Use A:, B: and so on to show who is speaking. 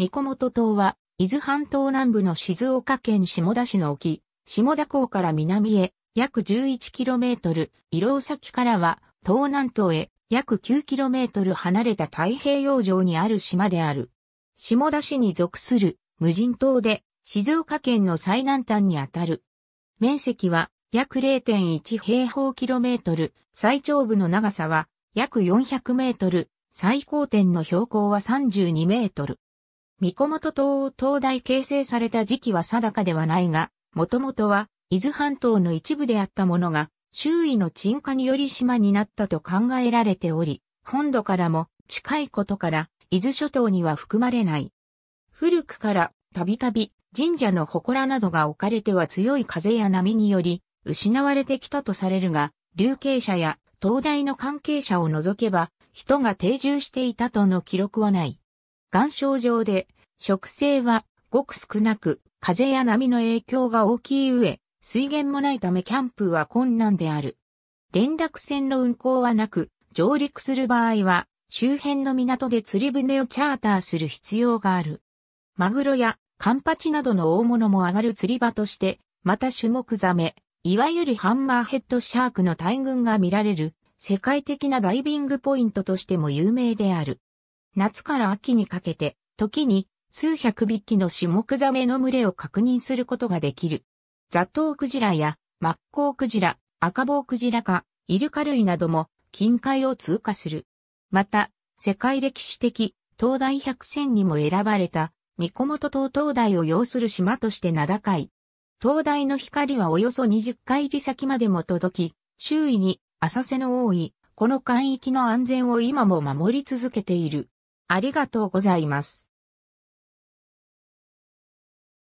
A: 三小本島は、伊豆半島南部の静岡県下田市の沖、下田港から南へ約 11km、伊老崎からは東南東へ約 9km 離れた太平洋上にある島である。下田市に属する無人島で静岡県の最南端にあたる。面積は約0.1平方キロメートル、最長部の長さは約400メートル、最高点の標高は32メートル。三子元島を東大形成された時期は定かではないが、もともとは伊豆半島の一部であったものが、周囲の沈下により島になったと考えられており、本土からも近いことから、伊豆諸島には含まれない。古くからたびたび神社の祠などが置かれては強い風や波により失われてきたとされるが、流刑者や東大の関係者を除けば人が定住していたとの記録はない。岩礁上で、植生はごく少なく、風や波の影響が大きい上、水源もないためキャンプは困難である。連絡船の運航はなく、上陸する場合は、周辺の港で釣り船をチャーターする必要がある。マグロやカンパチなどの大物も上がる釣り場として、また種目ザメ、いわゆるハンマーヘッドシャークの大群が見られる、世界的なダイビングポイントとしても有名である。夏から秋にかけて、時に数百匹のシモクザメの群れを確認することができる。ザトウクジラやマッコウクジラ、赤棒クジラか、イルカ類なども近海を通過する。また、世界歴史的東大百選にも選ばれた、三小本島東大を要する島として名高い。東大の光はおよそ20海里先までも届き、周囲に浅瀬の多い、この海域の安全を今も守り続けている。ありがとうございま
B: す。